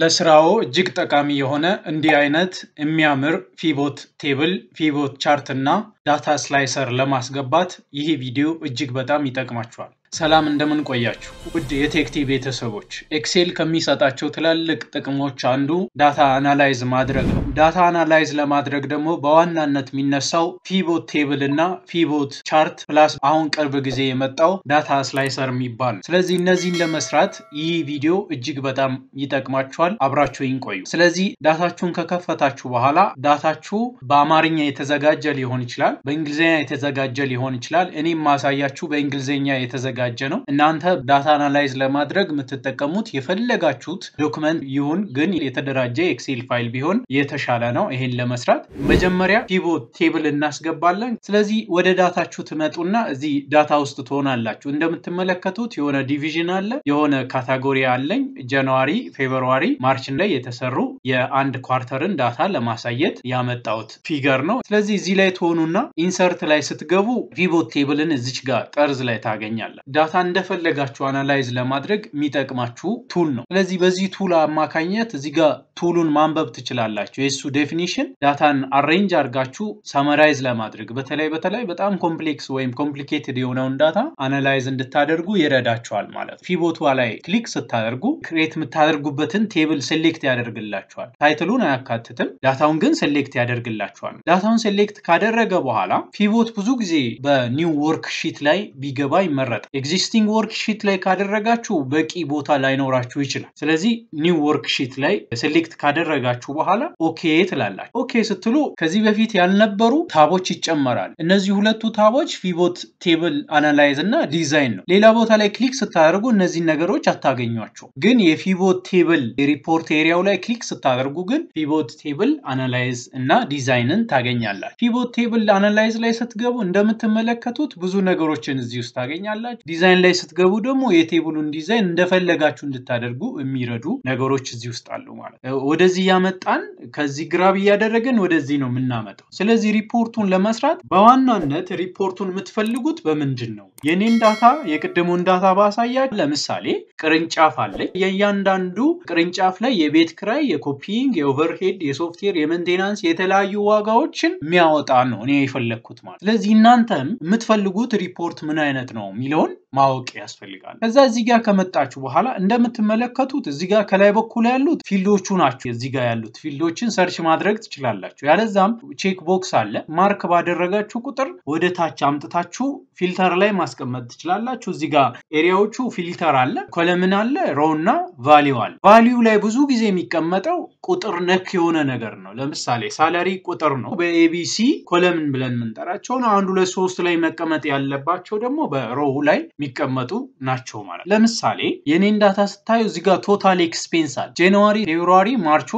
ለስራዎ እጅግ ጠቃሚ የሆነ እንዲህ አይነት የሚያምር ፊቦት ቴብል፣ ፊቦት ቻርት እና ዳታ ስላይሰር ለማስገባት ይህ ቪዲዮ እጅግ በጣም ይጠቅማችኋል። ሰላም እንደምን ቆያችሁ ውድ የቴክቲ ቤተሰቦች። ኤክሴል ከሚሰጣቸው ትላልቅ ጥቅሞች አንዱ ዳታ አናላይዝ ማድረግ ነው። ዳታ አናላይዝ ለማድረግ ደግሞ በዋናነት የሚነሳው ፊቦት ቴብል እና ፊቦት ቻርት ፕላስ አሁን ቅርብ ጊዜ የመጣው ዳታ ስላይሰር የሚባል ነው። ስለዚህ እነዚህን ለመስራት ይህ ቪዲዮ እጅግ በጣም ይጠቅማችኋል። አብራችሁ ይንቆዩ። ስለዚህ ዳታችሁን ከከፈታችሁ በኋላ ዳታችሁ በአማርኛ የተዘጋጀ ሊሆን ይችላል፣ በእንግሊዝኛ የተዘጋጀ ሊሆን ይችላል። እኔም ማሳያችሁ በእንግሊዝኛ የተዘጋ የተዘጋጀ ነው። እናንተ ዳታ አናላይዝ ለማድረግ የምትጠቀሙት የፈለጋችሁት ዶክመንት ይሁን፣ ግን የተደራጀ ኤክሴል ፋይል ቢሆን የተሻለ ነው። ይሄን ለመስራት መጀመሪያ ፒቮት ቴብል እናስገባለን። ስለዚህ ወደ ዳታችሁ ትመጡና እዚህ ዳታ ውስጥ ትሆናላችሁ። እንደምትመለከቱት የሆነ ዲቪዥን አለ፣ የሆነ ካታጎሪ አለኝ። ጃንዋሪ፣ ፌብርዋሪ፣ ማርችን ላይ የተሰሩ የአንድ ኳርተርን ዳታ ለማሳየት ያመጣሁት ፊገር ነው። ስለዚህ እዚህ ላይ ትሆኑና ኢንሰርት ላይ ስትገቡ ፒቮት ቴብልን እዚች ጋር ጠርዝ ላይ ታገኛለ። ዳታ እንደፈለጋችሁ አናላይዝ ለማድረግ የሚጠቅማችሁ ቱል ነው። ስለዚህ በዚህ ቱል አማካኝነት እዚህ ጋር ቱሉን ማንበብ ትችላላችሁ። የእሱ ዴፊኒሽን ዳታን አሬንጅ አድርጋችሁ ሰመራይዝ ለማድረግ በተለይ በተለይ በጣም ኮምፕሌክስ ወይም ኮምፕሊኬትድ የሆነውን ዳታ አናላይዝ እንድታደርጉ ይረዳችኋል ማለት ነው። ፊቦቷ ላይ ክሊክ ስታደርጉ ክሬት የምታደርጉበትን ቴብል ሴሌክት ያደርግላችኋል። ታይትሉን አያካትትም፣ ዳታውን ግን ሴሌክት ያደርግላችኋል። ዳታውን ሴሌክት ካደረገ በኋላ ፊቦት ብዙ ጊዜ በኒው ወርክ ሺት ላይ ቢገባ ይመረጣል። ኤግዚስቲንግ ወርክሺት ላይ ካደረጋችሁ በቂ ቦታ ላይኖራችሁ ይችላል። ስለዚህ ኒው ወርክሺት ላይ ሴሌክት ካደረጋችሁ በኋላ ኦኬ ትላላችሁ። ኦኬ ስትሉ ከዚህ በፊት ያልነበሩ ታቦች ይጨመራል። እነዚህ ሁለቱ ታቦች ፊቦት ቴብል አናላይዝ እና ዲዛይን ነው። ሌላ ቦታ ላይ ክሊክ ስታደርጉ እነዚህን ነገሮች አታገኟቸው። ግን የፊቦት ቴብል የሪፖርት ኤሪያው ላይ ክሊክ ስታደርጉ ግን ፊቦት ቴብል አናላይዝ እና ዲዛይንን ታገኛላችሁ። ፊቦት ቴብል አናላይዝ ላይ ስትገቡ እንደምትመለከቱት ብዙ ነገሮችን እዚህ ውስጥ ታገኛላችሁ። ዲዛይን ላይ ስትገቡ ደግሞ የቴብሉን ዲዛይን እንደፈለጋችሁ እንድታደርጉ የሚረዱ ነገሮች እዚህ ውስጥ አሉ ማለት ወደዚህ ያመጣን ከዚህ ግራብ እያደረግን ወደዚህ ነው የምናመጣው። ስለዚህ ሪፖርቱን ለመስራት በዋናነት ሪፖርቱን የምትፈልጉት በምንድን ነው? የኔን ዳታ የቅድሙን ዳታ ባሳያ ለምሳሌ ቅርንጫፍ አለ። የእያንዳንዱ ቅርንጫፍ ላይ የቤት ክራይ፣ የኮፒንግ፣ የኦቨርሄድ፣ የሶፍትዌር፣ የመንቴናንስ የተለያዩ ዋጋዎችን የሚያወጣ ነው እኔ የፈለግኩት ማለት። ስለዚህ እናንተም የምትፈልጉት ሪፖርት ምን አይነት ነው የሚለውን ማወቅ ያስፈልጋል። ከዛ እዚህ ጋር ከመጣችሁ በኋላ እንደምትመለከቱት እዚህ ጋር ከላይ በኩል ያሉት ፊልዶቹ ናቸው። እዚህ ጋር ያሉት ፊልዶችን ሰርች ማድረግ ትችላላችሁ። ያለዛም ቼክ ቦክስ አለ። ማርክ ባደረጋችሁ ቁጥር ወደ ታች አምጥታችሁ ፊልተር ላይ ማስቀመጥ ትችላላችሁ። እዚህ ጋር ኤሪያዎቹ ፊልተር አለ፣ ኮለምን አለ፣ ሮው እና ቫሊዩ አለ። ቫሊዩ ላይ ብዙ ጊዜ የሚቀመጠው ቁጥር ነክ የሆነ ነገር ነው። ለምሳሌ ሳላሪ ቁጥር ነው። በኤቢሲ ኮለምን ብለን የምንጠራቸው ነው። አንድ ላይ መቀመጥ ያለባቸው ደግሞ በሮው ላይ የሚቀመጡ ናቸው ማለት ለምሳሌ የኔን ዳታ ስታዩ እዚጋ ቶታል ኤክስፔንስ አለ። ጃንዋሪ፣ ፌብሩዋሪ፣ ማርቾ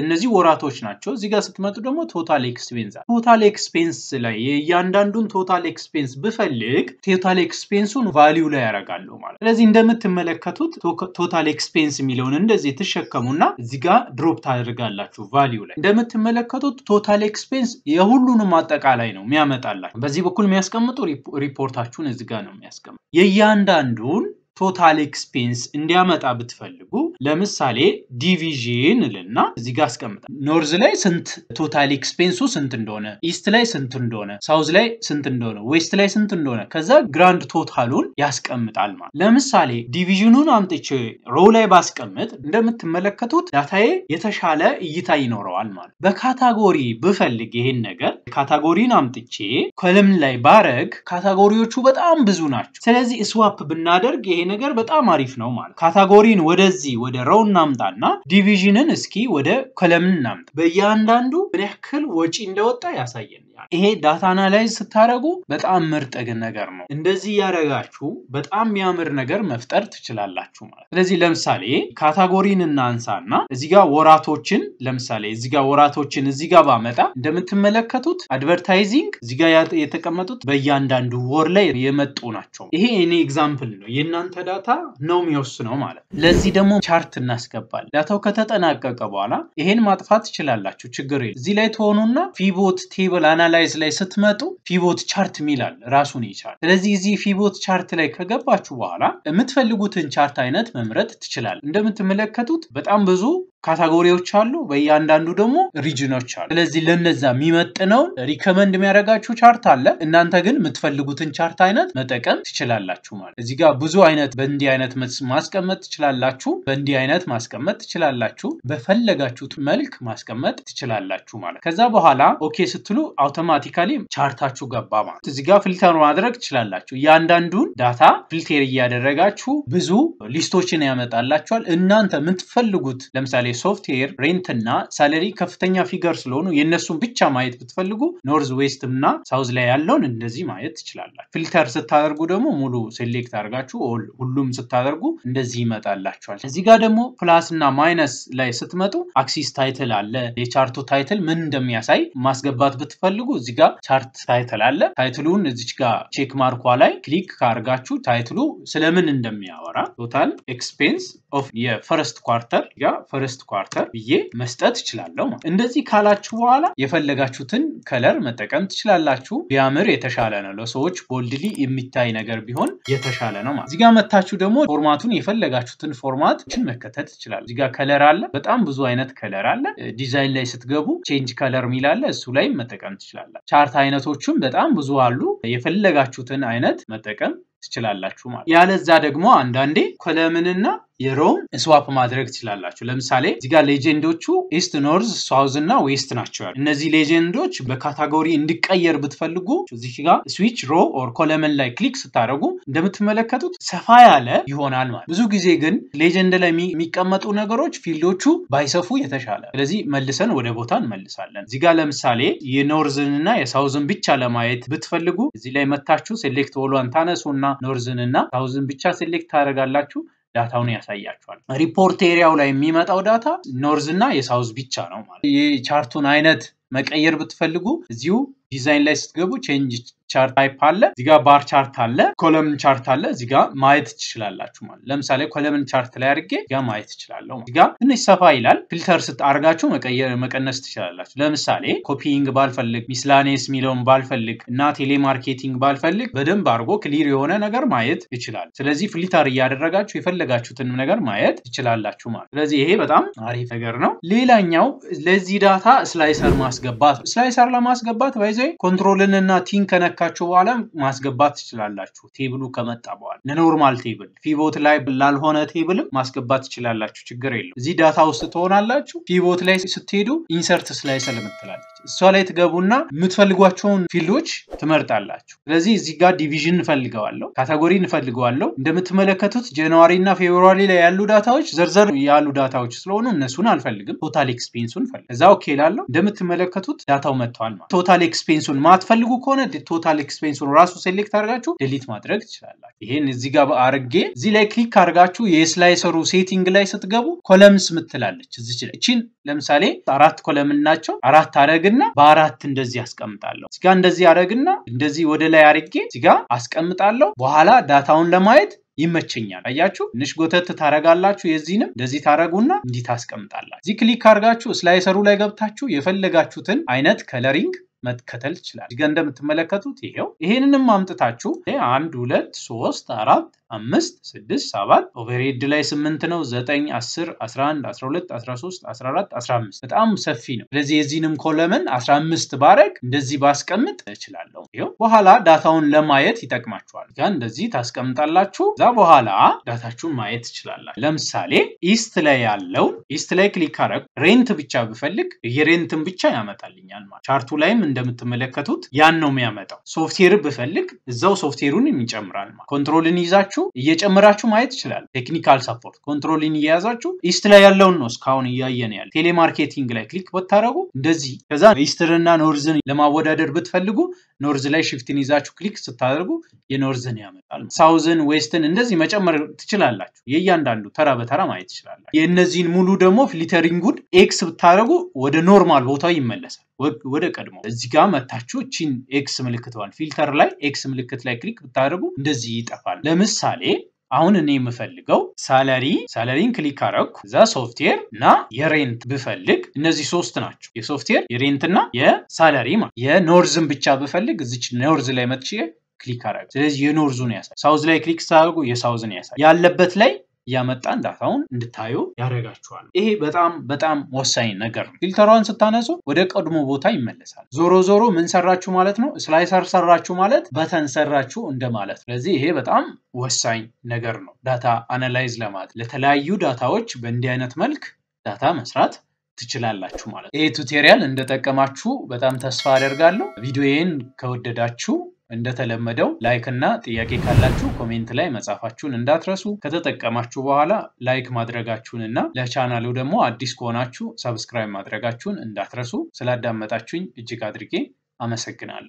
እነዚህ ወራቶች ናቸው። እዚጋ ስትመጡ ደግሞ ቶታል ኤክስፔንስ አለ። ቶታል ኤክስፔንስ ላይ እያንዳንዱን ቶታል ኤክስፔንስ ብፈልግ ቶታል ኤክስፔንሱን ቫሊዩ ላይ ያደርጋለሁ ማለት ስለዚህ እንደምትመለከቱት ቶታል ኤክስፔንስ የሚለውን እንደዚህ ትሸከሙና እዚጋ ድሮፕ ታደርጋላችሁ ቫሊዩ ላይ እንደምትመለከቱት ቶታል ኤክስፔንስ የሁሉንም አጠቃላይ ነው የሚያመጣላችሁ። በዚህ በኩል የሚያስቀምጡ ሪፖርታችሁን እዚጋ ነው የሚያስቀምጡ። የእያንዳንዱን ቶታል ኤክስፔንስ እንዲያመጣ ብትፈልጉ ለምሳሌ ዲቪዥን ልና እዚህ ጋር አስቀምጣ ኖርዝ ላይ ስንት ቶታል ኤክስፔንሱ ስንት እንደሆነ፣ ኢስት ላይ ስንት እንደሆነ፣ ሳውዝ ላይ ስንት እንደሆነ፣ ዌስት ላይ ስንት እንደሆነ ከዛ ግራንድ ቶታሉን ያስቀምጣል ማለት። ለምሳሌ ዲቪዥኑን አምጥቼ ሮው ላይ ባስቀምጥ እንደምትመለከቱት ዳታዬ የተሻለ እይታ ይኖረዋል ማለት። በካታጎሪ ብፈልግ ይሄን ነገር ካታጎሪን አምጥቼ ኮለም ላይ ባረግ ካታጎሪዎቹ በጣም ብዙ ናቸው። ስለዚህ ስዋፕ ብናደርግ ይሄ ነገር በጣም አሪፍ ነው ማለት። ካታጎሪን ወደዚህ ወደ ሮው እናምጣና ዲቪዥንን እስኪ ወደ ኮለምን እናምጣ። በእያንዳንዱ ምን ያክል ወጪ እንደወጣ ያሳየን። ይጠይቃል። ይሄ ዳታ አናላይዝ ስታደረጉ በጣም ምርጥ ግን ነገር ነው። እንደዚህ ያደረጋችሁ በጣም የሚያምር ነገር መፍጠር ትችላላችሁ ማለት። ስለዚህ ለምሳሌ ካታጎሪን እናንሳና እዚህ ጋር ወራቶችን ለምሳሌ እዚጋ ወራቶችን እዚጋ ባመጣ እንደምትመለከቱት አድቨርታይዚንግ እዚጋ የተቀመጡት በእያንዳንዱ ወር ላይ የመጡ ናቸው። ይሄ እኔ ኤግዛምፕል ነው፣ የእናንተ ዳታ ነው የሚወስነው ማለት። ለዚህ ደግሞ ቻርት እናስገባል። ዳታው ከተጠናቀቀ በኋላ ይሄን ማጥፋት ትችላላችሁ፣ ችግር የለም። እዚህ ላይ ትሆኑና ፊቦት ቴብል አና አናላይዝ ላይ ስትመጡ ፊቦት ቻርት ሚላል ራሱን ይቻል። ስለዚህ እዚህ ፊቦት ቻርት ላይ ከገባችሁ በኋላ የምትፈልጉትን ቻርት አይነት መምረጥ ትችላል። እንደምትመለከቱት በጣም ብዙ ካታጎሪዎች አሉ። በእያንዳንዱ ደግሞ ሪጅኖች አሉ። ስለዚህ ለነዛ የሚመጥነውን ሪከመንድ የሚያደርጋችሁ ቻርት አለ። እናንተ ግን የምትፈልጉትን ቻርት አይነት መጠቀም ትችላላችሁ ማለት እዚህ ጋር ብዙ አይነት በእንዲህ አይነት ማስቀመጥ ትችላላችሁ፣ በእንዲህ አይነት ማስቀመጥ ትችላላችሁ፣ በፈለጋችሁት መልክ ማስቀመጥ ትችላላችሁ ማለት ከዛ በኋላ ኦኬ ስትሉ አውቶማቲካሊ ቻርታችሁ ገባ ማለት እዚህ ጋር ፊልተር ማድረግ ትችላላችሁ። እያንዳንዱን ዳታ ፊልቴር እያደረጋችሁ ብዙ ሊስቶችን ያመጣላችኋል። እናንተ የምትፈልጉት ለምሳሌ ሶፍትዌር ሬንት እና ሳለሪ ከፍተኛ ፊገር ስለሆኑ የእነሱን ብቻ ማየት ብትፈልጉ ኖርዝ ዌስት እና ሳውዝ ላይ ያለውን እንደዚህ ማየት ትችላላችሁ። ፊልተር ስታደርጉ ደግሞ ሙሉ ሴሌክት አድርጋችሁ ሁሉም ስታደርጉ እንደዚህ ይመጣላችኋል። እዚህ ጋር ደግሞ ፕላስ እና ማይነስ ላይ ስትመጡ አክሲስ ታይትል አለ። የቻርቱ ታይትል ምን እንደሚያሳይ ማስገባት ብትፈልጉ እዚህ ጋር ቻርት ታይትል አለ። ታይትሉን እዚች ጋር ቼክ ማርኳ ላይ ክሊክ ካርጋችሁ ታይትሉ ስለምን እንደሚያወራ ቶታል ኤክስፔንስ ኦፍ የፈረስት ኳርተር ጋር ፈረስት ሶስት ኳርተር ብዬ መስጠት እችላለሁ። እንደዚህ ካላችሁ በኋላ የፈለጋችሁትን ከለር መጠቀም ትችላላችሁ። ቢያምር የተሻለ ነው። ለሰዎች ቦልድሊ የሚታይ ነገር ቢሆን የተሻለ ነው ማለት። እዚጋ መታችሁ ደግሞ ፎርማቱን የፈለጋችሁትን ፎርማትን መከተት ትችላለ። እዚጋ ከለር አለ፣ በጣም ብዙ አይነት ከለር አለ። ዲዛይን ላይ ስትገቡ ቼንጅ ከለር ሚል እሱ ላይ መጠቀም ትችላለ። ቻርት አይነቶችም በጣም ብዙ አሉ። የፈለጋችሁትን አይነት መጠቀም ትችላላችሁ ማለት። ያለዛ ደግሞ አንዳንዴ ኮለምንና የሮም ስዋፕ ማድረግ ትችላላችሁ። ለምሳሌ እዚጋ ሌጀንዶቹ ኢስት፣ ኖርዝ፣ ሳውዝ እና ዌስት ናቸው ያሉ። እነዚህ ሌጀንዶች በካታጎሪ እንዲቀየር ብትፈልጉ እዚህ ጋር ስዊች ሮ ኦር ኮለመን ላይ ክሊክ ስታደረጉ እንደምትመለከቱት ሰፋ ያለ ይሆናል ማለት። ብዙ ጊዜ ግን ሌጀንድ ላይ የሚቀመጡ ነገሮች ፊልዶቹ ባይሰፉ የተሻለ። ስለዚህ መልሰን ወደ ቦታ እንመልሳለን። እዚህ ጋር ለምሳሌ የኖርዝን እና የሳውዝን ብቻ ለማየት ብትፈልጉ እዚህ ላይ መታችሁ ሴሌክት ታነሱ እና ኖርዝን እና ሳውዝን ብቻ ሴሌክት ታደረጋላችሁ። ዳታውን ያሳያቸዋል። ሪፖርት ኤሪያው ላይ የሚመጣው ዳታ ኖርዝ እና የሳውዝ ብቻ ነው ማለት የቻርቱን አይነት መቀየር ብትፈልጉ እዚሁ ዲዛይን ላይ ስትገቡ ቼንጅ ቻርት ታይፕ አለ፣ እዚጋ ባር ቻርት አለ፣ ኮለምን ቻርት አለ። እዚጋ ማየት ትችላላችሁ ማለት ለምሳሌ ኮለምን ቻርት ላይ አድርጌ ጋ ማየት ትችላለሁ። እዚጋ ትንሽ ሰፋ ይላል። ፊልተር ስታርጋችሁ መቀነስ ትችላላችሁ። ለምሳሌ ኮፒንግ ባልፈልግ፣ ሚስላኔስ የሚለውን ባልፈልግ እና ቴሌማርኬቲንግ ባልፈልግ በደንብ አድርጎ ክሊር የሆነ ነገር ማየት ይችላል። ስለዚህ ፊልተር እያደረጋችሁ የፈለጋችሁትንም ነገር ማየት ትችላላችሁ ማለት። ስለዚህ ይሄ በጣም አሪፍ ነገር ነው። ሌላኛው ለዚህ ዳታ ስላይሰር ማስገባት ስላይሰር ለማስገባት ባይዘ እና ቲን ከነካችሁ በኋላ ማስገባት ትችላላችሁ። ቴብሉ ከመጣ በኋላ ለኖርማል ቴብል ፒቮት ላይ ላልሆነ ቴብልም ማስገባት ትችላላችሁ። ችግር የለው። እዚህ ዳታ ውስጥ ትሆናላችሁ። ፒቮት ላይ ስትሄዱ ኢንሰርት ስላይ ስለምትላለች እሷ ላይ ትገቡና የምትፈልጓቸውን ፊልዶች ትመርጣላችሁ። ስለዚህ እዚህ ጋር ዲቪዥን እንፈልገዋለሁ፣ ካታጎሪ እንፈልገዋለሁ። እንደምትመለከቱት ጃንዋሪ እና ፌብሩዋሪ ላይ ያሉ ዳታዎች ዘርዘር ያሉ ዳታዎች ስለሆኑ እነሱን አልፈልግም። ቶታል ኤክስፔንሱን ፈልግ። እዛ ኦኬ ላለው እንደምትመለከቱት ዳታው መጥተዋል ማለት ቶታል ኤክስፔንስ ኤክስፔንሱን ማትፈልጉ ከሆነ ቶታል ኤክስፔንሱን ራሱ ሴሌክት አድርጋችሁ ዲሊት ማድረግ ትችላላችሁ። ይሄን እዚህ ጋር አርጌ እዚህ ላይ ክሊክ አድርጋችሁ የስላይሰሩ ሴቲንግ ላይ ስትገቡ ኮለምስ ምትላለች እዚች ላይ እቺን ለምሳሌ አራት ኮለምን ናቸው አራት አረግና በአራት እንደዚህ አስቀምጣለሁ። እዚጋ እንደዚህ አረግና እንደዚህ ወደ ላይ አርጌ እዚጋ አስቀምጣለሁ። በኋላ ዳታውን ለማየት ይመቸኛል። አያችሁ ትንሽ ጎተት ታረጋላችሁ። የዚህንም እንደዚህ ታረጉና እንዲህ ታስቀምጣላችሁ። እዚህ ክሊክ አድርጋችሁ ስላይሰሩ ላይ ገብታችሁ የፈለጋችሁትን አይነት ከለሪንግ መከተል ይችላል። እዚጋ እንደምትመለከቱት ይሄው ይሄንንም አምጥታችሁ አንድ ሁለት ሶስት አራት አምስት ስድስት ሰባት ኦቨርሄድ ላይ ስምንት ነው። ዘጠኝ አስር አስራ አንድ አስራ ሁለት አስራ ሶስት አስራ አራት አስራ አምስት በጣም ሰፊ ነው። ስለዚህ የዚህንም ኮለምን አስራ አምስት ባረግ እንደዚህ ባስቀምጥ እችላለሁ። ይኸው በኋላ ዳታውን ለማየት ይጠቅማችኋል። ጋ እንደዚህ ታስቀምጣላችሁ። እዛ በኋላ ዳታችሁን ማየት ትችላላችሁ። ለምሳሌ ኢስት ላይ ያለው ኢስት ላይ ክሊክ አረግ ሬንት ብቻ ብፈልግ የሬንትን ብቻ ያመጣልኛል። ማለት ቻርቱ ላይም እንደምትመለከቱት ያን ነው የሚያመጣው። ሶፍትዌር ብፈልግ እዛው ሶፍትዌሩን ይጨምራል። ማለት ኮንትሮልን ይዛችሁ እየሄዳችሁ እየጨመራችሁ ማየት ይችላል። ቴክኒካል ሰፖርት ኮንትሮሊን እየያዛችሁ ኢስት ላይ ያለውን ነው እስካሁን እያየን ያለ። ቴሌማርኬቲንግ ላይ ክሊክ ብታደረጉ እንደዚህ ከዛ ኢስትርና ኖርዝን ለማወዳደር ብትፈልጉ ኖርዝ ላይ ሽፍትን ይዛችሁ ክሊክ ስታደርጉ የኖርዝን ያመጣል። ሳውዘን፣ ዌስትን እንደዚህ መጨመር ትችላላችሁ። የእያንዳንዱ ተራ በተራ ማየት ትችላላችሁ። የእነዚህን ሙሉ ደግሞ ፊልተሪንጉን ኤክስ ብታደርጉ ወደ ኖርማል ቦታው ይመለሳል። ወደ ቀድሞ እዚህ ጋር መታችሁ ቺን ኤክስ ምልክተዋል ፊልተር ላይ ኤክስ ምልክት ላይ ክሊክ ብታደርጉ እንደዚህ ይጠፋል። ለምሳሌ አሁን እኔ የምፈልገው ሳለሪ ሳለሪን ክሊክ አረኩ። እዛ ሶፍትዌር እና የሬንት ብፈልግ እነዚህ ሶስት ናቸው። የሶፍትዌር የሬንት እና የሳለሪ ማለት የኖርዝን ብቻ ብፈልግ እዚች ኖርዝ ላይ መጥቼ ክሊክ አረግ። ስለዚህ የኖርዙን ያሳይ። ሳውዝ ላይ ክሊክ ስታደርጉ የሳውዝን ያሳይ። ያለበት ላይ እያመጣን ዳታውን እንድታዩ ያደርጋችኋል። ይሄ በጣም በጣም ወሳኝ ነገር ነው። ፊልተሯን ስታነሱ ወደ ቀድሞ ቦታ ይመለሳል። ዞሮ ዞሮ ምን ሰራችሁ ማለት ነው? ስላይሰር ሰራችሁ ማለት በተን ሰራችሁ እንደማለት። ስለዚህ ይሄ በጣም ወሳኝ ነገር ነው። ዳታ አናላይዝ ለማለት ለተለያዩ ዳታዎች በእንዲህ አይነት መልክ ዳታ መስራት ትችላላችሁ ማለት ነው። ይህ ቱቶሪያል እንደጠቀማችሁ በጣም ተስፋ አደርጋለሁ። ቪዲዮዬን ከወደዳችሁ እንደተለመደው ላይክ እና ጥያቄ ካላችሁ ኮሜንት ላይ መጻፋችሁን እንዳትረሱ። ከተጠቀማችሁ በኋላ ላይክ ማድረጋችሁን እና ለቻናሉ ደግሞ አዲስ ከሆናችሁ ሰብስክራይብ ማድረጋችሁን እንዳትረሱ። ስላዳመጣችሁኝ እጅግ አድርጌ አመሰግናለሁ።